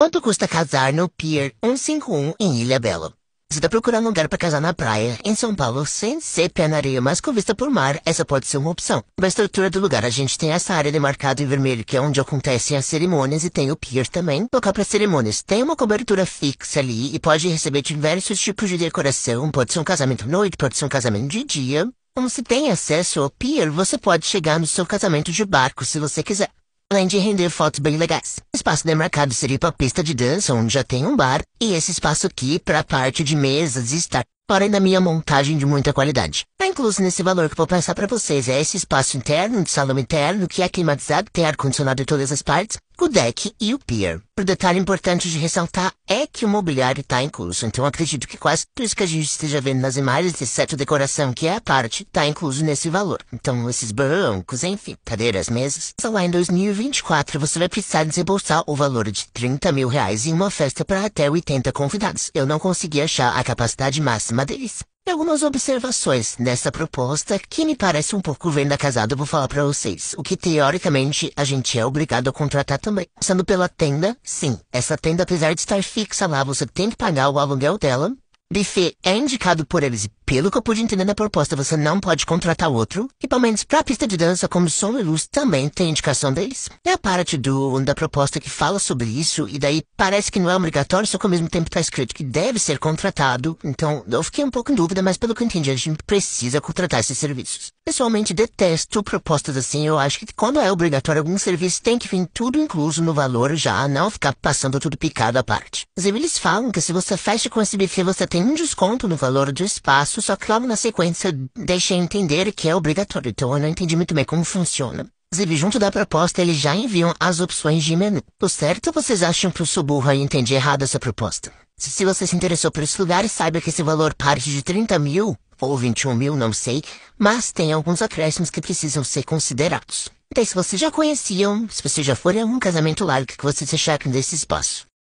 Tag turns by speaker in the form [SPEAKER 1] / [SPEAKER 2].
[SPEAKER 1] Quanto custa casar no Pier 151 em Ilha Bela? Você está procurando um lugar para casar na praia, em São Paulo, sem ser pé na areia, mas com vista por mar, essa pode ser uma opção. Na estrutura do lugar, a gente tem essa área demarcada em vermelho, que é onde acontecem as cerimônias, e tem o pier também, local para cerimônias. Tem uma cobertura fixa ali e pode receber diversos tipos de decoração, pode ser um casamento à noite, pode ser um casamento de dia. Como se tem acesso ao pier, você pode chegar no seu casamento de barco se você quiser. Além de render fotos bem legais. Espaço demarcado seria para pista de dança, onde já tem um bar, e esse espaço aqui para a parte de mesas e estar. Porém, na minha montagem de muita qualidade. É incluso nesse valor que vou passar para vocês é esse espaço interno, de salão interno, que é climatizado, tem ar-condicionado em todas as partes, o deck e o pier. O detalhe importante de ressaltar é que o mobiliário está incluso, então acredito que quase tudo isso que a gente esteja vendo nas imagens, exceto a decoração, que é a parte, está incluso nesse valor. Então, esses bancos, enfim, cadeiras, mesas, só lá em 2024 você vai precisar desembolsar o valor de 30 mil reais em uma festa para até 80 convidados. Eu não consegui achar a capacidade máxima deles algumas observações nessa proposta que me parece um pouco venda casada, vou falar para vocês. O que teoricamente a gente é obrigado a contratar também. Sendo pela tenda, sim. Essa tenda, apesar de estar fixa lá, você tem que pagar o aluguel dela. Buffet é indicado por eles pelo que eu pude entender da proposta, você não pode contratar outro. E pelo menos pra pista de dança, como som e luz, também tem indicação deles. É a parte do, da proposta que fala sobre isso, e daí parece que não é obrigatório, só que ao mesmo tempo tá escrito que deve ser contratado. Então, eu fiquei um pouco em dúvida, mas pelo que eu entendi, a gente precisa contratar esses serviços. Pessoalmente, detesto propostas assim. Eu acho que quando é obrigatório algum serviço, tem que vir tudo incluso no valor já, não ficar passando tudo picado à parte. Mas eles falam que se você fecha com esse buffet, você tem um desconto no valor do espaço isso, só que logo na sequência deixei entender que é obrigatório, então eu não entendi muito bem como funciona. Inclusive, junto da proposta, eles já enviam as opções de menu. Tô certo ou vocês acham que eu sou burro e entendi errado essa proposta? Se você se interessou por esse lugar, saiba que esse valor parte de 30 mil, ou 21 mil, não sei, mas tem alguns acréscimos que precisam ser considerados. Então, se vocês já conheciam, se vocês já forem a um casamento largo, que vocês acharam desse espaço?